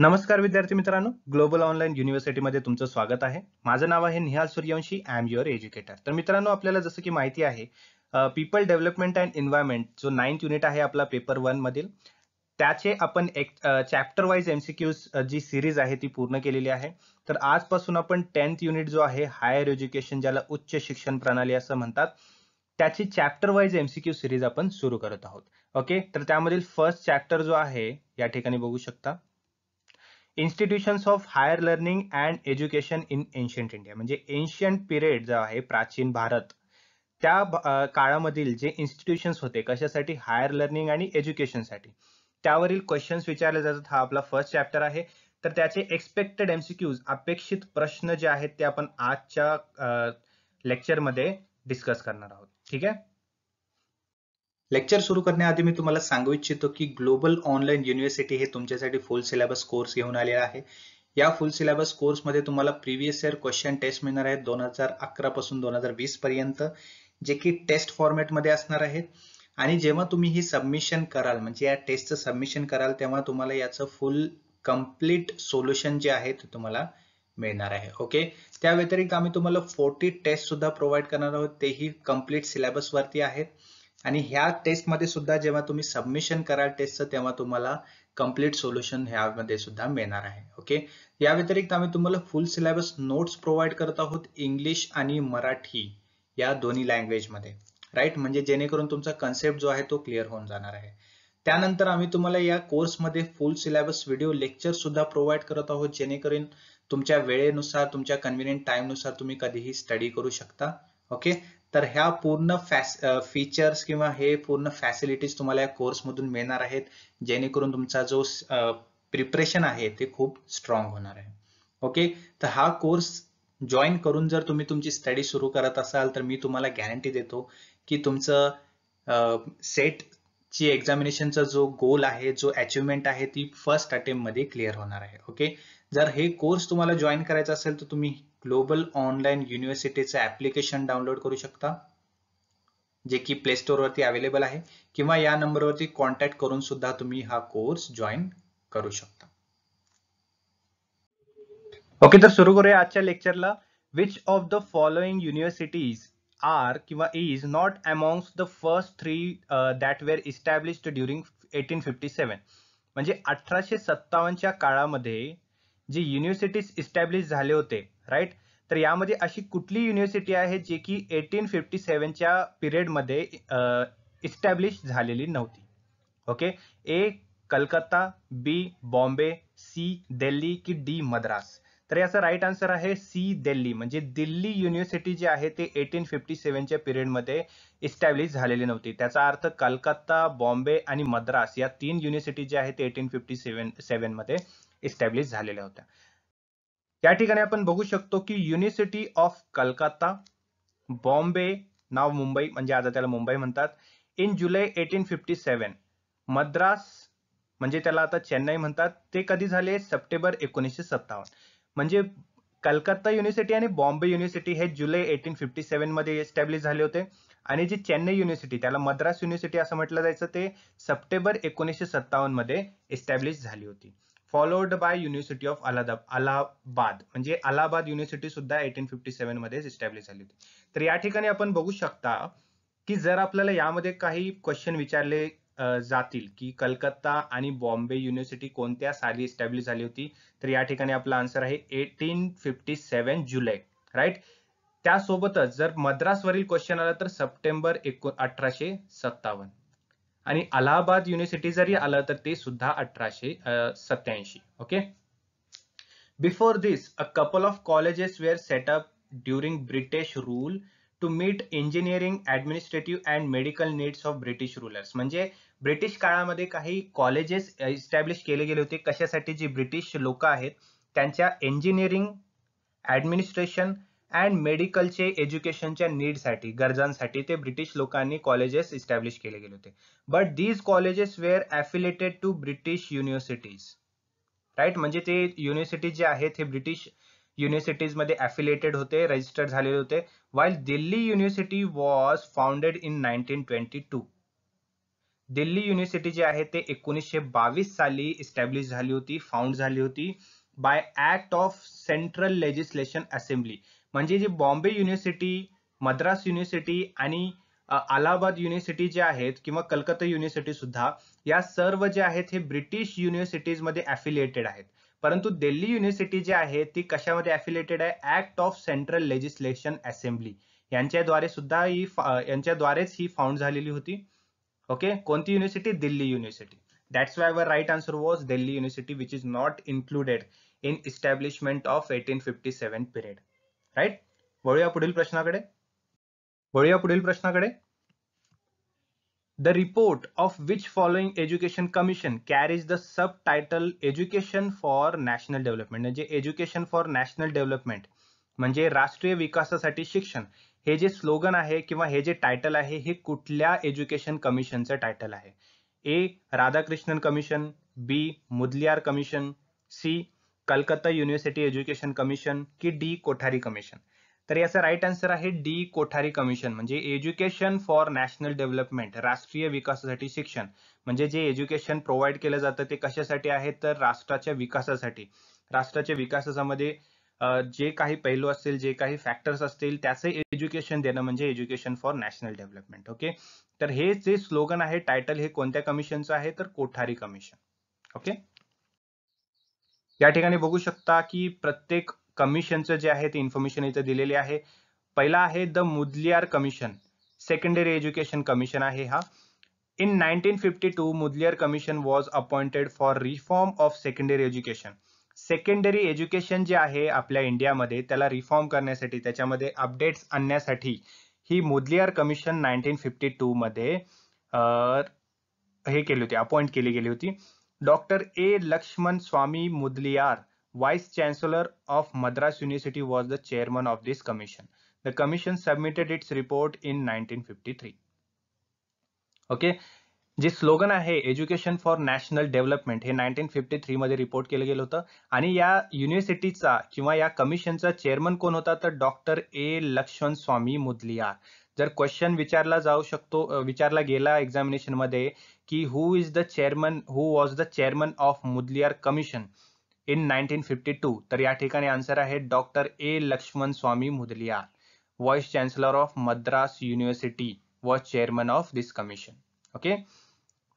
नमस्कार विद्यार्थी मित्रांनो ग्लोबल ऑनलाईन युनिव्हर्सिटीमध्ये तुमचं स्वागत आहे माझं नाव आहे Nihal Suryavanshi I am your educator तर मित्रांनो आपल्याला जसं की माहिती आहे पीपल डेव्हलपमेंट अँड एन्व्हायरमेंट जो नाईन्थ युनिट आहे आपला पेपर वन मधील त्याचे आपण एक चॅप्टर वाईज एमसीक्यूज जी सिरीज आहे ती पूर्ण केलेली आहे तर आजपासून आपण टेन्थ युनिट जो आहे हायर एज्युकेशन ज्याला उच्च शिक्षण प्रणाली असं म्हणतात त्याची चॅप्टर वाईज एमसीक्यू सिरीज आपण सुरू करत आहोत ओके तर त्यामधील फर्स्ट चॅप्टर जो आहे या ठिकाणी बघू शकता institutions of higher learning and education in ancient India म्हणजे एन्शियंट पिरियड जो आहे प्राचीन भारत त्या काळामधील जे इन्स्टिट्यूशन्स होते कशासाठी हायर लर्निंग आणि एज्युकेशनसाठी त्यावरील क्वेश्चन्स विचारले जातात हा आपला फर्स्ट चॅप्टर आहे तर त्याचे एक्सपेक्टेड एमसीक्यूज अपेक्षित प्रश्न जे आहेत ते आपण आजच्या लेक्चरमध्ये डिस्कस करणार आहोत ठीक आहे लेक्चर सुरू करण्याआधी मी तुम्हाला सांगू इच्छितो की ग्लोबल ऑनलाईन युनिव्हर्सिटी हे तुमच्यासाठी फुल सिलेबस कोर्स घेऊन आलेला आहे या फुल सिलेबस कोर्समध्ये तुम्हाला प्रीवियस इयर क्वेश्चन टेस्ट मिळणार आहेत दोन हजार अकरा पासून दोन हजार वीस पर्यंत जे की टेस्ट फॉर्मॅटमध्ये असणार आहेत आणि जेव्हा तुम्ही ही सबमिशन कराल म्हणजे या टेस्टचं सबमिशन कराल तेव्हा तुम्हाला याचं फुल कम्प्लीट सोल्युशन जे आहे ते तुम्हाला मिळणार आहे ओके त्या व्यतिरिक्त आम्ही तुम्हाला फोर्टी टेस्ट सुद्धा प्रोव्हाइड करणार आहोत तेही कम्प्लीट वरती आहेत आणि ह्या टेस्टमध्ये सुद्धा जेव्हा तुम्ही सबमिशन कराल टेस्टचं तेव्हा तुम्हाला कम्प्लीट सोल्युशन ह्यामध्ये सुद्धा मिळणार आहे ओके या व्यतिरिक्त आम्ही तुम्हाला फुल सिलेबस नोट्स प्रोव्हाइड करत आहोत इंग्लिश आणि मराठी या दोन्ही लँग्वेजमध्ये राईट म्हणजे जेणेकरून तुमचा कन्सेप्ट जो आहे तो क्लिअर होऊन जाणार आहे त्यानंतर आम्ही तुम्हाला या कोर्समध्ये फुल सिलेबस व्हिडिओ लेक्चर सुद्धा प्रोव्हाइड करत आहोत जेणेकरून तुमच्या वेळेनुसार तुमच्या कन्व्हिनियंट टाइमनुसार तुम्ही कधीही स्टडी करू शकता ओके तर ह्या पूर्ण फॅस फीचर्स किंवा हे पूर्ण फॅसिलिटीज तुम्हाला या कोर्स मधून मिळणार आहेत जेणेकरून तुमचा जो प्रिपरेशन आहे ते खूप स्ट्रॉंग होणार आहे ओके तर हा कोर्स जॉईन करून जर तुम्ही तुमची स्टडी सुरू करत असाल तर मी तुम्हाला गॅरंटी देतो की तुमचं सेट ची एक्झामिनेशनचा जो गोल आहे जो अचिव्हमेंट आहे ती फर्स्ट अटेम्प्ट मध्ये क्लिअर होणार आहे ओके जर हे कोर्स तुम्हाला जॉईन करायचा असेल तर तुम्ही ग्लोबल ऑनलाइन युनिव्हर्सिटीचं ऍप्लिकेशन डाउनलोड करू शकता जे की प्ले वरती अवेलेबल आहे किंवा या नंबरवरती कॉन्टॅक्ट करून सुद्धा तुम्ही हा कोर्स जॉईन करू शकता ओके तर सुरू करूया आजच्या लेक्चरला which of the following universities are किंवा is not among the first three that were established during eighteen fifty seven म्हणजे अठराशे सत्तावन्नच्या काळामध्ये जे युनिव्हर्सिटीज इस्टॅब्लिश झाले होते राईट तर यामध्ये अशी कुठली युनिव्हर्सिटी आहे जे की एटीन फिफ्टी सेव्हनच्या पिरियडमध्ये इस्टॅब्लिश झालेली नव्हती okay A Calcutta B Bombay C Delhi की डी मद्रास तर याचा राईट आन्सर आहे सी दिल्ली म्हणजे दिल्ली युनिव्हर्सिटी जी आहे ते एटीन फिफ्टी सेव्हनच्या पिरियडमध्ये इस्टॅब्लिश झालेली नव्हती त्याचा अर्थ कलकत्ता बॉम्बे आणि मद्रास या तीन युनिव्हर्सिटी जे आहे ते एटीन फिफ्टी सेव्हन सेव्हनमध्ये इस्टॅब्लिश झालेल्या होत्या त्या ठिकाणी आपण बघू शकतो की युनिव्हर्सिटी ऑफ कलकत्ता बॉम्बे नाव मुंबई म्हणजे आता त्याला मुंबई म्हणतात in July eighteen fifty seven Madras म्हणजे त्याला आता चेन्नई म्हणतात ते कधी झाले सप्टेंबर एकोणीसशे सत्तावन्न म्हणजे कलकत्ता युनिव्हर्सिटी आणि बॉम्बे युनिव्हर्सिटी हे जुलै एटीन फिफ्टी सेव्हन मध्ये एस्टॅब्लिश झाले होते आणि जी चेन्नई युनिव्हर्सिटी त्याला मद्रास युनिव्हर्सिटी असं म्हटलं जायचं ते सप्टेंबर एकोणीसशे सत्तावन्न मध्ये एस्टॅब्लिश झाली होती फॉलोड बाय युनिव्हर्सिटी ऑफ अलादा अलाहाबाद म्हणजे अलाहाबाद युनिव्हर्सिटी सुद्धा एटीन फिफ्टी सेव्हन मध्ये इस्टॅब्लिश झाली होती तर या ठिकाणी आपण बघू शकता की जर आपल्याला यामध्ये काही क्वेश्चन विचारले जातील की कलकत्ता आणि बॉम्बे युनिव्हर्सिटी कोणत्या साली इस्टॅब्लिश झाली होती तर या ठिकाणी आपला आन्सर आहे eighteen fifty seven July right त्यासोबतच जर मद्रासवरील क्वेश्चन आला तर सप्टेंबर एकोण अठराशे सत्तावन्न आणि अलाहाबाद युनिव्हर्सिटी जरी आलं तर ते सुद्धा अठराशे सत्याऐंशी okay before this a couple of colleges were set up during British rule to meet engineering administrative and medical needs of British rulers म्हणजे ब्रिटिश काळामध्ये काही कॉलेजेस इस्टॅब्लिश केले गेले होते कशासाठी जी ब्रिटिश लोक आहेत त्यांच्या इंजिनिअरिंग ऍडमिनिस्ट्रेशन अँड मेडिकलचे एज्युकेशनच्या नीडसाठी गरजांसाठी ते ब्रिटिश लोकांनी कॉलेजेस इस्टॅब्लिश केले गेले होते but these colleges were affiliated to British universities right म्हणजे ते युनिव्हर्सिटी जे आहेत हे ब्रिटिश युनिव्हर्सिटीजमध्ये ॲफिलेटेड होते रजिस्टर्ड झालेले होते while Delhi university was founded in nineteen twenty two Delhi university जी आहे ते एकोणीसशे बावीस साली इस्टॅब्लिश झाली होती फाउंड झाली होती by act of central legislation assembly म्हणजे जे बॉम्बे युनिव्हर्सिटी मद्रास युनिव्हर्सिटी आणि अलाहाबाद युनिव्हर्सिटी जे आहेत किंवा कलकत्ता युनिव्हर्सिटी सुद्धा या सर्व जे आहेत हे ब्रिटिश मध्ये ॲफिलिएटेड आहेत परंतु दिल्ली युनिव्हर्सिटी जी आहे ती कशामध्ये ॲफिलिएटेड आहे act of central legislation assembly यांच्याद्वारे सुद्धा ही यांच्याद्वारेच ही फाउंड झालेली होती ओके कोणती university Delhi university that's why our right answer was Delhi university which is not included in establishment of eighteen fifty seven period right वळूया पुढील प्रश्नाकडे वळूया पुढील प्रश्नाकडे the report of which following education commission carries the subtitle education for national development म्हणजे education for national development म्हणजे राष्ट्रीय विकासासाठी शिक्षण हे जे स्लोगन आहे किंवा हे जे टायटल आहे हे कुठल्या एज्युकेशन कमिशनचं टायटल आहे A Radhakrishnan commission B Mudaliar commission C Calcutta university education commission की डी कोठारी कमिशन तर याचा राईट आन्सर आहे डी कोठारी कमिशन म्हणजे एज्युकेशन फॉर नॅशनल डेव्हलपमेंट राष्ट्रीय विकासासाठी शिक्षण म्हणजे जे एज्युकेशन प्रोव्हाइड केलं जातं ते कशासाठी आहे तर राष्ट्राच्या विकासासाठी राष्ट्राच्या विकासामध्ये जे काही पैलू असतील जे काही फॅक्टर्स असतील त्याचं एज्युकेशन देणं म्हणजे education for national development okay तर हे जे स्लोगन आहे टायटल हे कोणत्या कमिशनचं आहे तर कोठारी कमिशन ओके या ठिकाणी बघू शकता की प्रत्येक कमिशनचं जे आहे ते इन्फॉर्मेशन इथं दिलेली आहे पहिला आहे the Mudaliar commission secondary education commission आहे हा in nineteen fifty two Mudaliar commission was appointed for reform of secondary education secondary education जे आहे आपल्या इंडियामध्ये त्याला रिफॉर्म करण्यासाठी त्याच्यामध्ये अपडेट्स आणण्यासाठी ही मुदलियार कमिशन 1952 फिफ्टी टू मध्ये हे केली होती अपॉइंट केली गेली होती Dr. A. Lakshman Swami Mudliyar, Vice Chancellor of Madras University, was the chairman of this commission. The commission submitted its report in 1953. Okay, this slogan is Education for National Development. He 1953 report. And this university commission is chairman of Dr. A. Lakshman Swami Mudliyar जर question विचारला जाऊ शकतो विचारला गेला examination मध्ये की who is the chairman who was the chairman of Mudaliar commission in nineteen fifty two तर या ठिकाणी आन्सर आहे doctor A Lakshman Swami Mudaliar vice chancellor of Madras university was chairman of this commission okay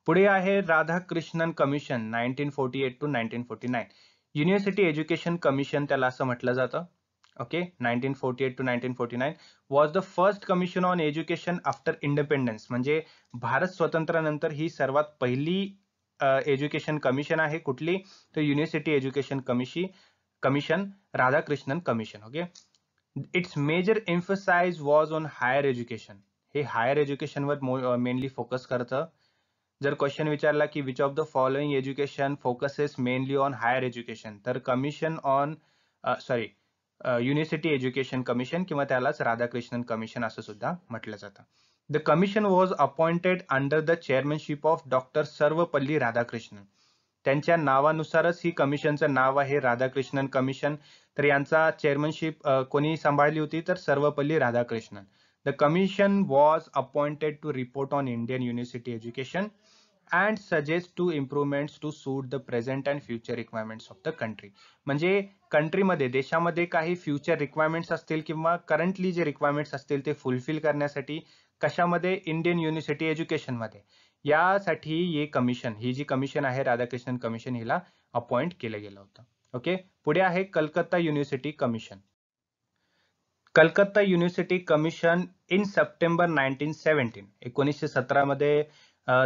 पुढे आहे Radhakrishnan commission nineteen forty eight to nineteen forty nine university education commission त्याला असं म्हटलं जातं okay 1948 forty 1949 was the first commission on education after independence म्हणजे भारत स्वतंत्रानंतर ही सर्वात पहिली education commission आहे कुठली तर university education commission commission Radhakrishnan commission okay its major emphasise was on higher education हे हायर एज्युकेशनवर मेनली फोकस करतं जर क्वेश्चन विचारला की which of the following education focuses mainly on higher education तर commission on sorry university education commission किंवा त्यालाच Radhakrishnan commission असं सुद्धा म्हटलं जातं the commission was appointed under the chairmanship of doctor Sarvepalli Radhakrishnan त्यांच्या नावानुसारच ही कमिशनचं नाव आहे राधाकृष्णन कमिशन तर यांचा चेअरमनशिप कोणी सांभाळली होती तर Sarvepalli Radhakrishnan the commission was appointed to report on Indian university education and suggest to improvements to suit the present and future requirements of the country म्हणजे कंट्रीमध्ये देशामध्ये काही फ्युचर रिक्वायरमेंट्स असतील किंवा करंटली जे रिक्वायरमेंट्स असतील ते फुलफिल करण्यासाठी कशामध्ये इंडियन युनिव्हर्सिटी एज्युकेशनमध्ये यासाठी ये कमिशन ही जी कमिशन आहे राधाकृष्णन कमिशन हिला अपॉइंट केलं गेलं होतं ओके पुढे आहे Calcutta university commission Calcutta university commission in September nineteen seventeen एकोणीसशे सतरामध्ये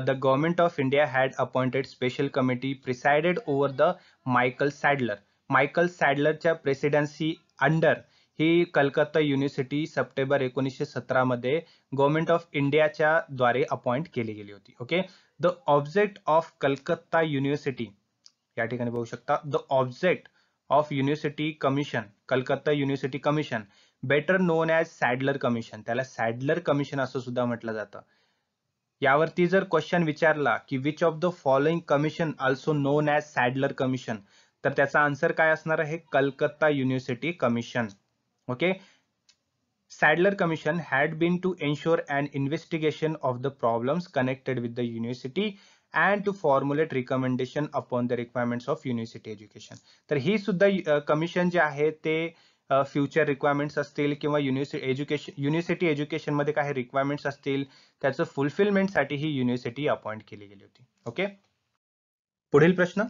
the government of India had appointed special committee presided over the Michael Sadler Michael सॅडलरच्या प्रेसिडेन्सी अंडर ही कलकत्ता युनिव्हर्सिटी सप्टेंबर एकोणीसशे सतरामध्ये गव्हर्नमेंट ऑफ इंडियाच्या द्वारे अपॉइंट केली गेली होती okay the object of Calcutta university या ठिकाणी बघू शकता the object of university commission Calcutta university commission better known as Sadler commission त्याला सॅडलर कमिशन असं सुद्धा म्हटलं जातं यावरती जर क्वेश्चन विचारला की which of the following commission also known as Sadler commission तर त्याचा आन्सर काय असणार आहे Calcutta university commission okay Sadler commission had been to ensure and investigation of the problems connected with the university and to formulate recommendation upon the requirements of university education तर ही सुद्धा commission जे आहे ते फ्युचर रिक्वायरमेंट्स असतील किंवा university education university एज्युकेशनमध्ये काही रिक्वायरमेंट्स असतील त्याचं फुलफिलमेंटसाठी ही युनिव्हर्सिटी अपॉइंट केली गेली होती ओके पुढील प्रश्न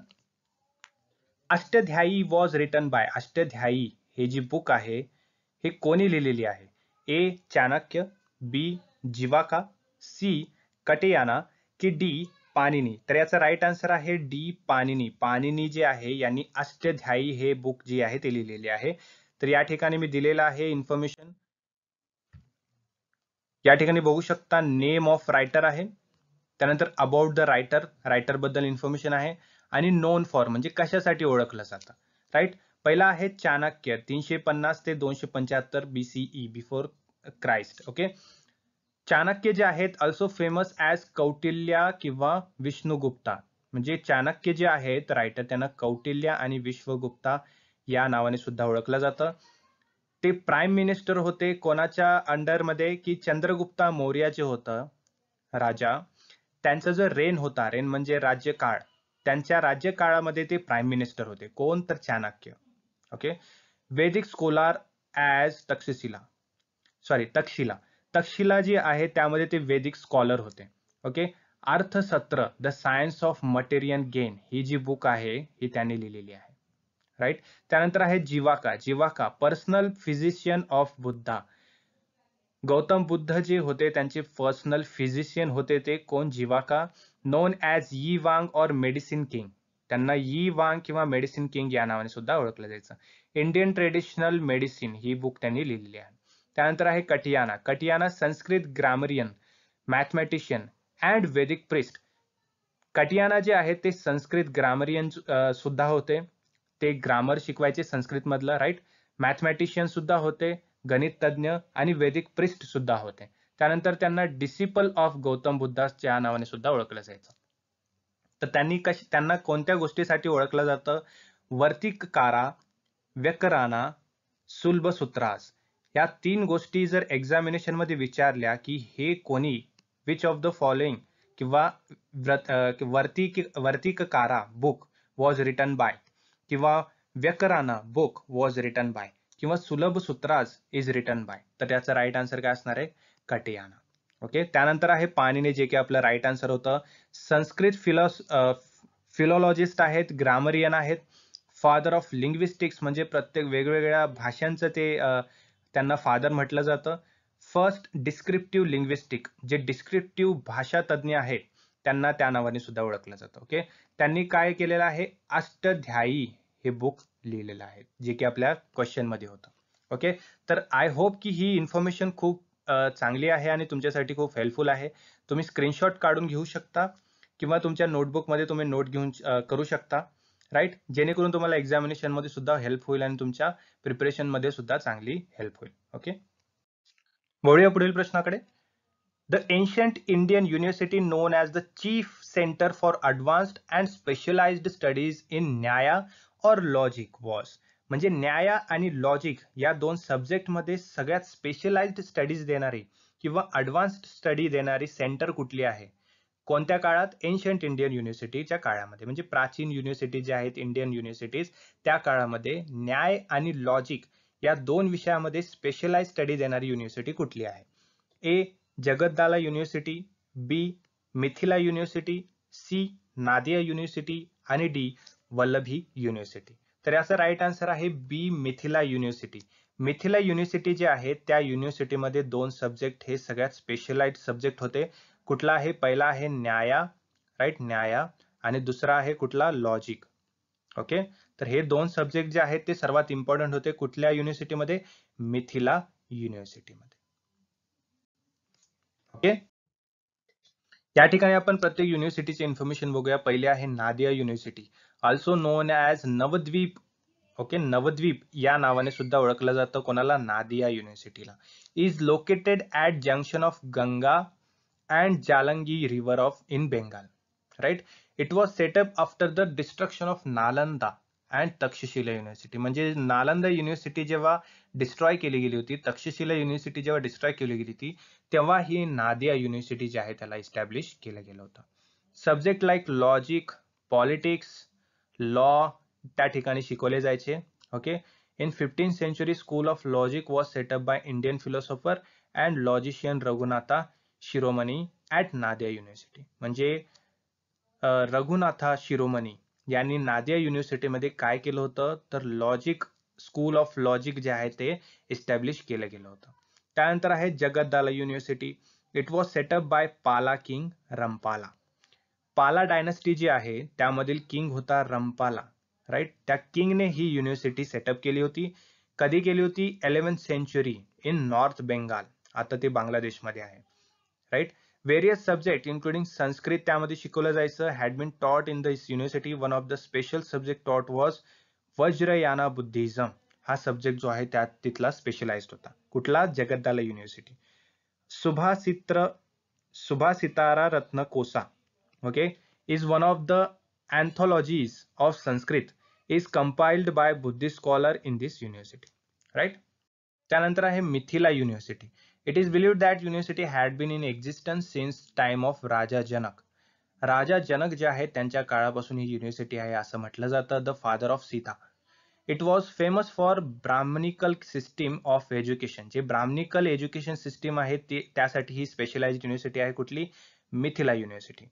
Ashtadhyayi was written by Ashtadhyayi हे जी बुक आहे हे कोणी लिहिलेली आहे ए चाणक्य बी जिवाका सी कटेयाना की डी पाणिनी तर याचा राईट आन्सर आहे डी पाणिनी पाणिनी जे आहे यांनी अष्टध्यायी हे बुक जी आहे ते लिहिलेली आहे तर या ठिकाणी मी दिलेलं आहे इन्फॉर्मेशन या ठिकाणी बघू शकता नेम ऑफ रायटर आहे त्यानंतर अबाउट द रायटर रायटर बद्दल इन्फॉर्मेशन आहे आणि नोन फॉर म्हणजे कशासाठी ओळखलं जातं राईट पहिला आहे चाणक्य तीनशे पन्नास ते दोनशे पंच्याहत्तर B E before Christ okay Chanakya जे आहेत ऑल्सो फेमस ॲज कौटिल्य किंवा विष्णुगुप्ता म्हणजे चाणक्य जे आहेत रायटर त्यांना कौटिल्य आणि विश्वगुप्ता या नावाने सुद्धा ओळखलं जातं ते प्राईम मिनिस्टर होते कोणाच्या अंडरमध्ये की चंद्रगुप्ता मौर्याचे जे होतं राजा त्यांचा जो रेन होता रेन म्हणजे राज्यकाळ त्यांच्या राज्यकाळामध्ये ते प्राईम मिनिस्टर होते कोण तर Chanakya okay Vedic scholar as Takshashila sorry Takshashila Takshashila जी आहे त्यामध्ये ते वेदिक स्कॉलर होते okay Arthashastra the science of material gain ही जी बुक आहे ही त्यांनी लिहिलेली आहे राईट त्यानंतर आहे Jivaka Jivaka personal physician of Buddha Gautama Buddha जे होते त्यांचे पर्सनल फिजिशियन होते ते कोण जिवाका नोन ॲज यी वांग और मेडिसिन किंग त्यांना यी वांग किंवा मेडिसिन किंग या नावाने सुद्धा ओळखलं जायचं इंडियन ट्रेडिशनल मेडिसिन ही बुक त्यांनी लिहिलेली आहे त्यानंतर आहे Katyayana Katyayana Sanskrit grammarian mathematician and Vedic priest Katyayana जे आहेत ते संस्कृत ग्रामरियन सुद्धा होते ते ग्रामर शिकवायचे संस्कृतमधलं राईट मॅथमॅटिशियन सुद्धा होते तज्ञ आणि वैदिक प्रिस्ट सुद्धा होते त्यानंतर त्यांना डिसिपल ऑफ गौतम बुद्धास या नावाने सुद्धा ओळखलं जायचं तर त्यांनी कशी त्यांना कोणत्या गोष्टीसाठी ओळखलं जातं कारा व्यकराना सुलभ सूत्रास या तीन गोष्टी जर एक्झामिनेशन मध्ये विचारल्या की हे कोणी विच ऑफ द फॉलोइंग किंवा वर्तिक कारा बुक वॉज रिटन बाय किंवा Vyakarana book was written by किंवा सुलभ सूत्रास इज रिटन बाय तर त्याचं राईट आन्सर काय असणार आहे कटियाना ओके त्यानंतर आहे पाणीने जे काही आपलं राईट आन्सर होतं संस्कृत फिलॉस फिलॉलॉजिस्ट आहेत ग्रामरियन आहेत फादर ऑफ लिंग्विस्टिक्स म्हणजे प्रत्येक वेगवेगळ्या भाषांचं ते त्यांना फादर म्हटलं जातं फर्स्ट डिस्क्रिप्टिव्ह लिंग्विस्टिक जे डिस्क्रिप्टिव्ह भाषा तज्ज्ञ आहेत त्यांना त्या नावाने सुद्धा ओळखलं जातं ओके त्यांनी काय केलेलं आहे अष्टध्यायी हे बुक लिहिलेलं आहे जे की आपल्या क्वेश्चन मध्ये होतं ओके तर आय होप की ही इन्फॉर्मेशन खूप चांगली आहे आणि तुमच्यासाठी खूप हेल्पफुल आहे तुम्ही स्क्रीनशॉट काढून घेऊ शकता किंवा तुमच्या नोटबुकमध्ये तुम्ही नोट घेऊन करू शकता राईट जेणेकरून तुम्हाला मध्ये सुद्धा हेल्प होईल आणि तुमच्या प्रिपरेशन मध्ये सुद्धा चांगली हेल्प होईल ओके वळूया पुढील प्रश्नाकडे the ancient Indian university known as the chief centre for advanced and specialised studies in Nyaya और लॉजिक वॉज म्हणजे न्याया आणि लॉजिक या दोन सब्जेक्टमध्ये सगळ्यात स्पेशलाइज्ड स्टडीज देणारी किंवा अडव्हान्स्ड स्टडी देणारी सेंटर कुठली आहे कोणत्या काळात एन्शियंट इंडियन युनिव्हर्सिटीच्या काळामध्ये म्हणजे प्राचीन युनिव्हर्सिटी ज्या आहेत इंडियन युनिव्हर्सिटीज त्या काळामध्ये न्याय आणि लॉजिक या दोन विषयामध्ये स्पेशलाइज स्टडी देणारी युनिव्हर्सिटी कुठली आहे A Jagaddala university B Mithila university C Nadia university आणि डी वल्लभी युनिव्हर्सिटी तर याचा राईट आन्सर आहे B Mithila university Mithila university जे आहे त्या युनिव्हर्सिटीमध्ये दोन सब्जेक्ट हे सगळ्यात स्पेशलाइज सब्जेक्ट होते कुठला आहे पहिला आहे न्याया राईट न्याया आणि दुसरा आहे कुठला लॉजिक ओके तर हे दोन सब्जेक्ट जे आहेत ते सर्वात इम्पॉर्टंट होते कुठल्या युनिव्हर्सिटीमध्ये मिथिला युनिव्हर्सिटीमध्ये ओके या ठिकाणी आपण प्रत्येक युनिव्हर्सिटीचे इन्फॉर्मेशन बघूया पहिले आहे Nadia university also known as Navadvip okay Navadvip या नावाने सुद्धा ओळखलं जातं कोणाला नादिया युनिव्हर्सिटीला is located at junction of Ganga and Jalangi river of in Bengal right it was set up after the destruction of Nalanda and Takshashila university म्हणजे नालंदा युनिव्हर्सिटी जेव्हा डिस्ट्रॉय केली गेली होती तक्षशिला युनिव्हर्सिटी जेव्हा डिस्ट्रॉय केली गेली होती तेव्हा ही नादिया युनिव्हर्सिटी जी आहे त्याला इस्टॅब्लिश केलं गेलं होतं subject like logic politics law त्या ठिकाणी शिकवले जायचे okay in fifteen century school of logic was set up by Indian philosopher and logician Raghunatha Shiromani at Nadia university म्हणजे रघुनाथा शिरोमणी यांनी नादिया युनिव्हर्सिटीमध्ये काय केलं होतं तर लॉजिक स्कूल ऑफ लॉजिक जे आहे ते इस्टॅब्लिश केलं गेलं होतं त्यानंतर आहे Jagaddala university it was set up by Pala king Rampala Pala dynasty जी आहे त्यामधील किंग होता रंपाला राईट त्या किंगने ही युनिव्हर्सिटी सेटअप केली होती कधी केली होती eleven century in north Bengal आता ते बांगलादेशमध्ये आहे right various subject including Sanskrit त्यामध्ये शिकवलं जायचं had been taught in this university one of the special subject taught was Vajrayana Buddhism हा सब्जेक्ट जो आहे त्यात तिथला स्पेशलाइज होता कुठला जगद्दाला university सुभासित्र Subhashita Ratna Kosha okay is one of the anthologies of Sanskrit is compiled by Buddhist scholar in this university, right त्यानंतर आहे Mithila university it is believe that university had been in existence since time of Raja Janak Raja Janak जे आहे त्यांच्या काळापासून ही university आहे असं म्हटलं जातं the father of Sita it was famous for Brahmanical system of education जे ब्राह्मणिकल एज्युकेशन सिस्टीम आहे ते त्यासाठी ही स्पेशलाइज युनिव्हर्सिटी आहे कुठली Mithila university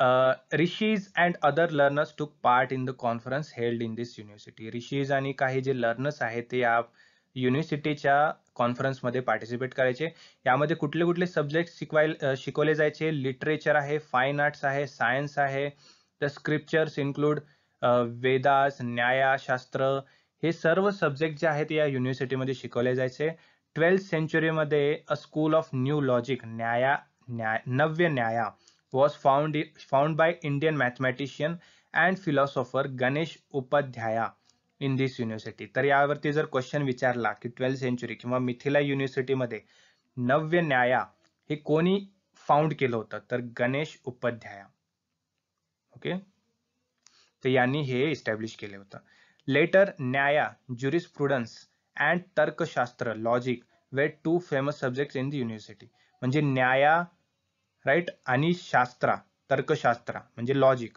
Uh, and other learners learners part in the conference held in this this university. आणि काही जे लर्नर्स आहेत ते या युनिव्हर्सिटीच्या कॉन्फरन्समध्ये पार्टिसिपेट करायचे यामध्ये कुठले कुठले सब्जेक्ट शिकवाय शिकवले जायचे लिटरेचर आहे फाईन आर्ट्स आहे सायन्स आहे the scriptures include Vedas Nyayashastra हे सर्व सब्जेक्ट जे आहेत या युनिव्हर्सिटीमध्ये शिकवले जायचे ट्वेल्थ सेंचुरीमध्ये a school of new logic Nyaya न्या Navya Nyaya was found, found by Indian mathematician and philosopher Ganesha Upadhyaya in this university तर यावरती जर क्वेश्चन विचारला की ट्वेल्थ सेंचुरी किंवा मिथिला युनिव्हर्सिटीमध्ये नव्य न्याया हे कोणी फाउंड केलं होतं तर गणेश उपाध्याया ओके तर यांनी हे इस्टॅब्लिश केले होतं later Nyaya jurisprudence and Tarkashastra logic were two famous subject in the university म्हणजे न्याया राईट आणि शास्त्रा तर्कशास्त्रा म्हणजे लॉजिक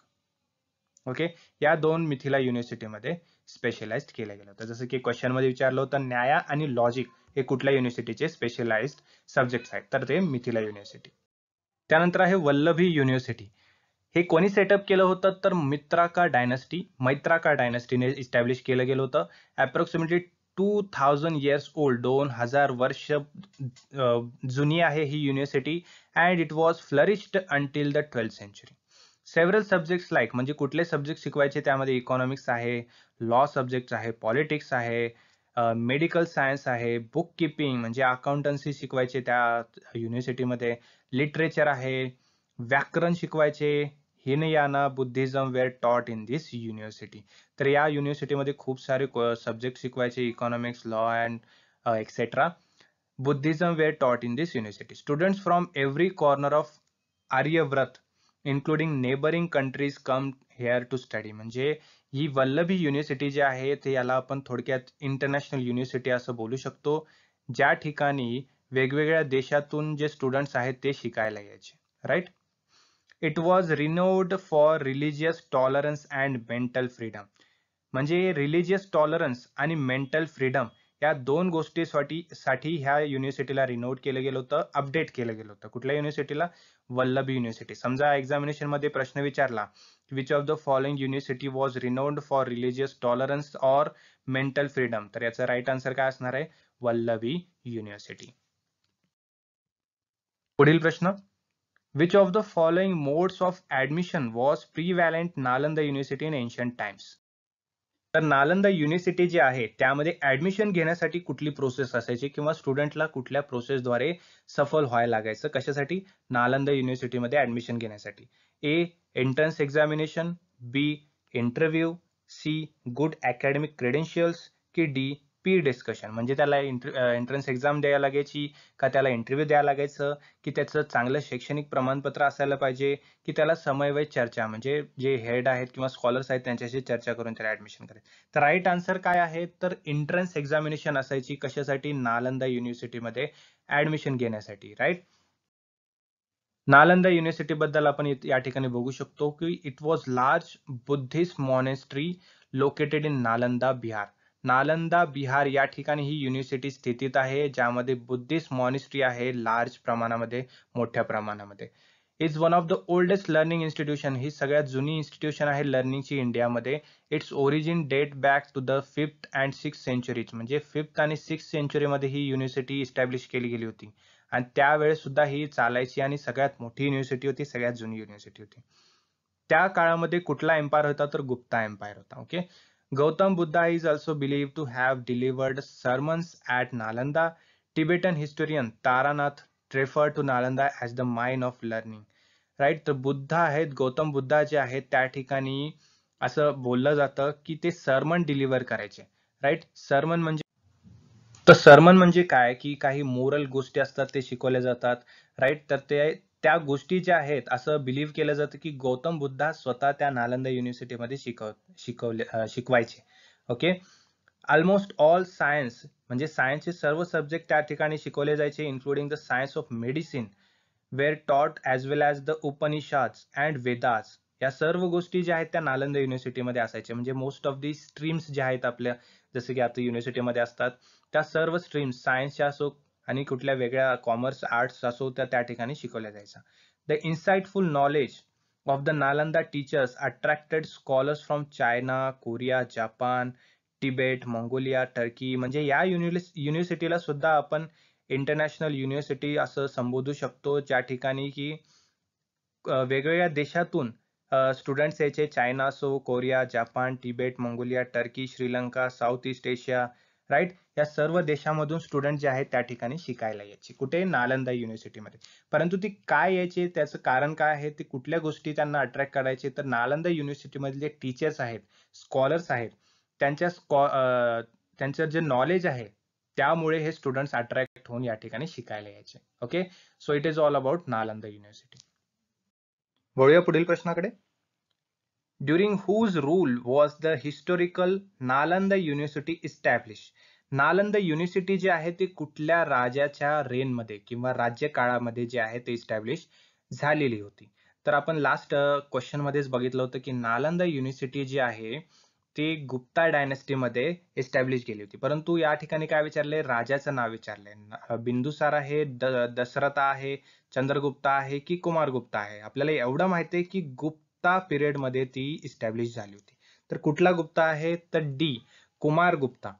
ओके या दोन मिथिला युनिव्हर्सिटीमध्ये स्पेशलाइज केलं गेलं होतं जसं की क्वेश्चनमध्ये विचारलं होतं न्याय आणि लॉजिक हे कुठल्या युनिव्हर्सिटीचे स्पेशलाइज्ड सब्जेक्ट्स आहेत तर ते मिथिला युनिव्हर्सिटी त्यानंतर आहे वल्लभी युनिव्हर्सिटी हे कोणी सेटअप केलं होतं तर मित्राका डायनेस्टी मैत्राका डायनेस्टीने इस्टॅब्लिश केलं गेलं होतं approximately two thousand years old दोन हजार वर्ष जुनी आहे ही university and it was flourished until the twelfth century several subjects like म्हणजे कुठले सब्जेक्ट शिकवायचे त्यामध्ये इकॉनॉमिक्स आहे लॉ सब्जेक्ट आहे पॉलिटिक्स आहे मेडिकल सायन्स आहे बुक किपिंग म्हणजे अकाउंटन्सी शिकवायचे त्या युनिव्हर्सिटीमध्ये लिटरेचर आहे व्याकरण शिकवायचे Hinayana Buddhism were taught in this university तर या युनिव्हर्सिटीमध्ये खूप सारे सब्जेक्ट शिकवायचे economics law and etcetera Buddhism were taught in this university students from every corner of Aryavarta including neighbouring countries come here to study म्हणजे ही वल्लभी युनिव्हर्सिटी जी आहे ते याला आपण थोडक्यात इंटरनॅशनल युनिव्हर्सिटी असं बोलू शकतो ज्या ठिकाणी वेगवेगळ्या देशातून जे स्टुडंट्स आहेत ते शिकायला यायचे right it was renowned for religious tolerance and mental freedom म्हणजे रिलिजियस टॉलरन्स आणि मेंटल फ्रीडम या दोन गोष्टीसाठी साठी ह्या युनिव्हर्सिटीला रिनोट केलं गेलं होतं अपडेट केलं गेलं होतं कुठल्या युनिव्हर्सिटीला वल्लभी युनिव्हर्सिटी समजा एक्झामिनेशन मध्ये प्रश्न विचारला which of the following university was renowned for religious tolerance or mental freedom तर याचा राईट आन्सर काय असणार आहे वल्लभी युनिव्हर्सिटी पुढील प्रश्न Which of the following modes of admission was prevalent Nalanda university in ancient times तर नालंदा युनिव्हर्सिटी जी आहे त्यामध्ये ॲडमिशन घेण्यासाठी कुठली प्रोसेस असायची किंवा स्टुडंटला कुठल्या प्रोसेसद्वारे सफल व्हायला लागायचं कशासाठी नालंदा युनिव्हर्सिटीमध्ये ॲडमिशन घेण्यासाठी A entrance examination B interview C good academic credentials की डी पी डिस्कशन म्हणजे त्याला एंट्रन्स एक्झाम द्यायला लागायची का त्याला इंटरव्ह्यू द्यायला लागायचं की त्याचं चांगलं शैक्षणिक प्रमाणपत्र असायला पाहिजे की त्याला समयवय चर्चा म्हणजे जे हेड आहेत किंवा स्कॉलर्स आहेत त्यांच्याशी चर्चा करून त्याला ऍडमिशन करायचं तर राईट आन्सर काय आहे तर एंट्रन्स एक्झामिनेशन असायची कशासाठी नालंदा युनिव्हर्सिटीमध्ये ऍडमिशन घेण्यासाठी राईट नालंदा युनिव्हर्सिटी बद्दल आपण या ठिकाणी बघू शकतो की it was large Buddhist monastery located in Nalanda Bihar Nalanda Bihar या ठिकाणी ही युनिव्हर्सिटी स्थितीत आहे ज्यामध्ये बुद्धिस्ट मॉनिस्ट्री आहे लार्ज प्रमाणामध्ये मोठ्या प्रमाणामध्ये is one of the oldest learning institution ही सगळ्यात जुनी इन्स्टिट्यूशन आहे लर्निंगची इंडियामध्ये its origin date back to the fifth and six centuries म्हणजे फिफ्थ आणि सिक्स सेंचुरीमध्ये ही युनिव्हर्सिटी इस्टॅब्लिश केली गेली होती आणि त्यावेळेस सुद्धा ही चालायची आणि सगळ्यात मोठी युनिव्हर्सिटी होती सगळ्यात जुनी युनिव्हर्सिटी होती त्या काळामध्ये कुठला एम्पायर होता तर गुप्ता एम्पायर होता okay Gautam Buddha is also believed to have delivered sermons at Nalanda. Tibetan historian Taranath referred to Nalanda as the mine of learning. Right? तर बुद्ध आहेत गौतम बुद्धा जे आहेत त्या ठिकाणी असं बोललं जातं की ते सर्मन डिलिव्हर करायचे राईट सर्मन म्हणजे तर सर्मन म्हणजे काय की काही मोरल गोष्टी असतात ते शिकवल्या जातात राईट तर ते त्या गोष्टी ज्या आहेत असं बिलीव्ह केलं जातं की गौतम बुद्धा स्वतः त्या नालंदा युनिव्हर्सिटीमध्ये शिकव शिकवले शिकवायचे ओके ऑलमोस्ट ऑल सायन्स म्हणजे सायन्सचे सर्व सब्जेक्ट त्या ठिकाणी शिकवले जायचे including the science of medicine were taught as well as the Upanishads and Vedas या सर्व गोष्टी ज्या आहेत त्या नालंदा युनिव्हर्सिटीमध्ये असायच्या म्हणजे मोस्ट ऑफ दी स्ट्रीम्स ज्या आहेत आपल्या जसे की आता युनिव्हर्सिटीमध्ये असतात त्या सर्व स्ट्रीम्स सायन्सच्या असो आणि कुठल्या वेगळ्या कॉमर्स आर्ट्स असो त्या त्या ठिकाणी शिकवल्या जायचा the full knowledge of the Nalanda teachers attracted scholars from China Korea Japan Tibet Mongolia Turkey म्हणजे या युनिव्हर्स युनिव्हर्सिटीला सुद्धा आपण इंटरनॅशनल युनिव्हर्सिटी असं संबोधू शकतो ज्या ठिकाणी की वेगवेगळ्या देशातून स्टुडंट्स यायचे चायना असो Korea Japan Tibet Mongolia Turkey Sri Lanka south east Asia right या सर्व देशामधून स्टुडंट जे आहेत त्या ठिकाणी शिकायला यायचे कुठे नालंदा युनिव्हर्सिटीमध्ये परंतु ती काय यायची त्याचं कारण काय आहे ते कुठल्या गोष्टी त्यांना अट्रॅक्ट करायचे तर नालंदा युनिव्हर्सिटीमधले जे टीचर्स आहेत स्कॉलर्स आहेत त्यांच्या स्कॉ त्यांचं जे नॉलेज आहे त्यामुळे हे स्टुडंट्स अट्रॅक्ट होऊन या ठिकाणी शिकायला यायचे okay so it is all about Nalanda university वळूया पुढील प्रश्नाकडे during whose rule was the historical Nalanda university establish Nalanda university जी आहे ती कुठल्या राजाच्या reign मध्ये किंवा राज्यकाळामध्ये जे आहे ते इस्टॅब्लिश झालेली होती तर आपण लास्ट क्वेश्चन मध्येच बघितलं होतं की नालंदा युनिव्हर्सिटी जी आहे ती गुप्ता डायनेस्टी मध्ये एस्टॅब्लिश केली होती परंतु या ठिकाणी काय विचारले राजाचं नाव विचारले बिंदुसार आहे दशरथ आहे चंद्रगुप्ता आहे की कुमारगुप्ता आहे आपल्याला एवढं माहिती आहे की गुप्त गुप्ता मध्ये ती इस्टॅब्लिश झाली होती तर कुठला गुप्ता आहे तर डी कुमार गुप्ता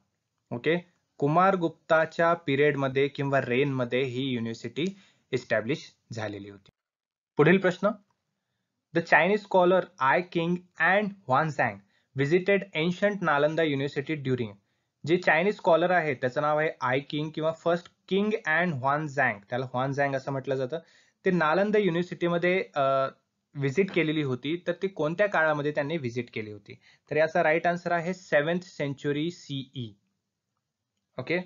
ओके कुमार गुप्ताच्या पिरियडमध्ये किंवा मध्ये ही युनिव्हर्सिटी इस्टॅब्लिश झालेली होती पुढील प्रश्न the Chinese scholar I Ching and Xuanzang visited ancient Nalanda university during जे चायनीज स्कॉलर आहे त्याचं नाव आहे आय किंग किंवा फर्स्ट किंग अँड ह्वान त्याला ह्वान असं म्हटलं जातं ते नालंदा युनिव्हर्सिटीमध्ये व्हिजिट केलेली होती तर ती कोणत्या काळामध्ये त्यांनी व्हिजिट केली होती तर याचा राईट आन्सर आहे सेव्हन्थ सेंचुरी सीई ओके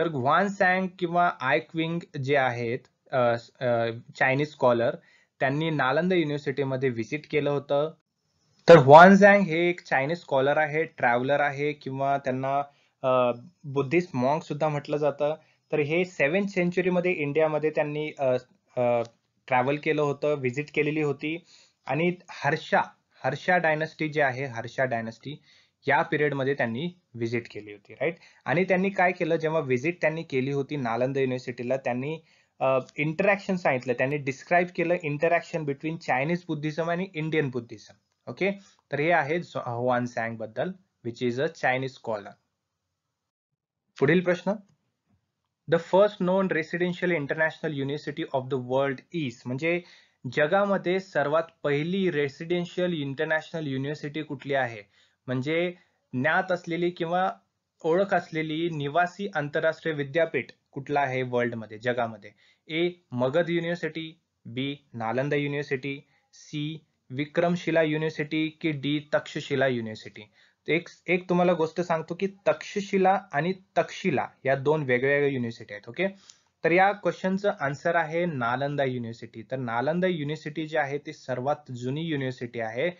तर ग्वान सँग किंवा आय क्विंग जे आहेत चायनीज स्कॉलर त्यांनी नालंद युनिव्हर्सिटीमध्ये व्हिजिट केलं होतं तर झँग हे एक चायनीज स्कॉलर आहे ट्रॅव्हलर आहे किंवा त्यांना बुद्धिस्ट मॉंग सुद्धा म्हटलं जातं तर हे सेव्हन सेंचुरीमध्ये इंडियामध्ये त्यांनी ट्रॅव्हल केलं होतं व्हिजिट केलेली होती आणि हर्षा हर्षा डायनेस्टी जे आहे हर्षा डायनेस्टी या पिरियडमध्ये त्यांनी व्हिजिट केली होती राईट आणि त्यांनी काय केलं जेव्हा व्हिजिट त्यांनी केली होती नालंदा युनिव्हर्सिटीला त्यांनी इंटरॅक्शन सांगितलं त्यांनी डिस्क्राईब केलं इंटरॅक्शन बिटवीन चायनीज बुद्धिझम आणि इंडियन बुद्धिझम ओके तर हे आहे हुआन सॅंग बद्दल which is a Chinese scholar पुढील प्रश्न the first non residential international university of the world is म्हणजे जगामध्ये सर्वात पहिली रेसिडेन्शियल इंटरनॅशनल युनिव्हर्सिटी कुठली आहे म्हणजे ज्ञात असलेली किंवा ओळख असलेली निवासी आंतरराष्ट्रीय विद्यापीठ कुठला आहे वर्ल्डमध्ये जगामध्ये A Magadh university B Nalanda university C Vikramshila university की डी तक्षशिला युनिव्हर्सिटी एक एक तुम्हाला गोष्ट सांगतो की तक्षशिला आणि तक्षशिला या दोन वेगवेगळ्या युनिव्हर्सिटी आहेत ओके तर या क्वेश्चनचं आन्सर आहे नालंदा युनिव्हर्सिटी तर नालंदा युनिव्हर्सिटी जी आहे ती सर्वात जुनी युनिव्हर्सिटी आहे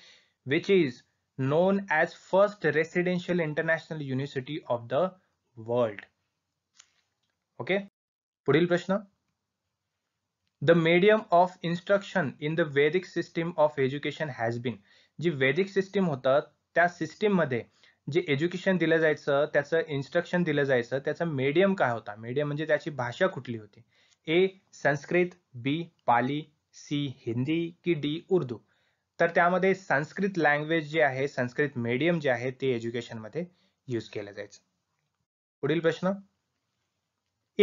which is known as first residential international university of the world okay पुढील प्रश्न the medium of instruction in the Vedic system of education has been जी वेदिक सिस्टीम होतात त्या सिस्टीममध्ये जे एज्युकेशन दिलं जायचं त्याचं इन्स्ट्रक्शन दिलं जायचं त्याचं मीडियम काय होता मीडियम म्हणजे त्याची भाषा कुठली होती A Sanskrit B Pali C Hindi की डी उर्दू तर त्यामध्ये संस्कृत लँग्वेज जे आहे संस्कृत मीडियम जे आहे ते एज्युकेशनमध्ये यूज केलं जायचं पुढील प्रश्न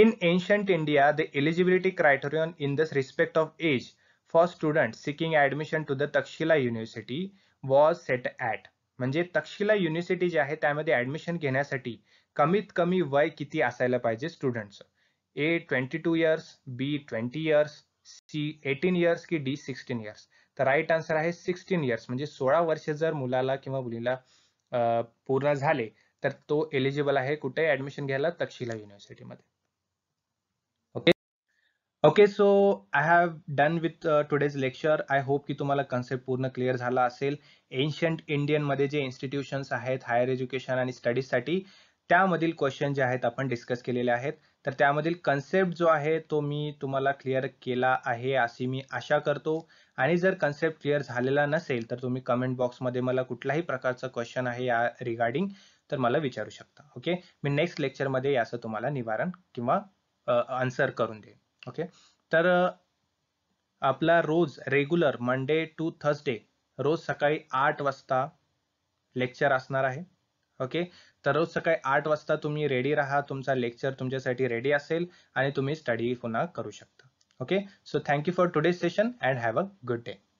in ancient India the eligibility criterion in the respect of age for student seeking admission to the Takshashila university was set at म्हणजे तक्षशिला युनिव्हर्सिटी जी आहे त्यामध्ये ऍडमिशन घेण्यासाठी कमीत कमी वय किती असायला पाहिजे स्टुडंटचं A twenty two years B twenty years C eighteen years की डी सिक्स्टीन इयर्स तर राईट आन्सर आहे सिक्स्टीन इयर्स म्हणजे सोळा वर्ष जर मुलाला किंवा मुलीला पूर्ण झाले तर तो एलिजिबल आहे कुठे ऍडमिशन घ्यायला तक्षशिला युनिव्हर्सिटीमध्ये okay so I have done with today's lecture I hope की तुम्हाला कन्सेप्ट पूर्ण क्लिअर झाला असेल एन्शंट इंडियनमध्ये जे इन्स्टिट्यूशन्स आहेत हायर एज्युकेशन आणि स्टडीजसाठी त्यामधील क्वेश्चन जे आहेत आपण डिस्कस केलेले आहेत तर त्यामधील कन्सेप्ट जो आहे तो मी तुम्हाला क्लिअर केला आहे अशी मी आशा करतो आणि जर कन्सेप्ट क्लिअर झालेला नसेल तर तुम्ही कमेंट बॉक्समध्ये मला कुठलाही प्रकारचा क्वेश्चन आहे या रिगार्डिंग तर मला विचारू शकता ओके मी नेक्स्ट लेक्चरमध्ये याचं तुम्हाला निवारण किंवा आन्सर uh, करून देईन ओके तर आपला रोज रेगुलर मंडे टू थर्सडे रोज सकाळी आठ वाजता लेक्चर असणार आहे ओके तर रोज सकाळी आठ वाजता तुम्ही रेडी राहा तुमचा लेक्चर तुमच्यासाठी रेडी असेल आणि तुम्ही स्टडी पुन्हा करू शकता okay so thank you for today session and have a good day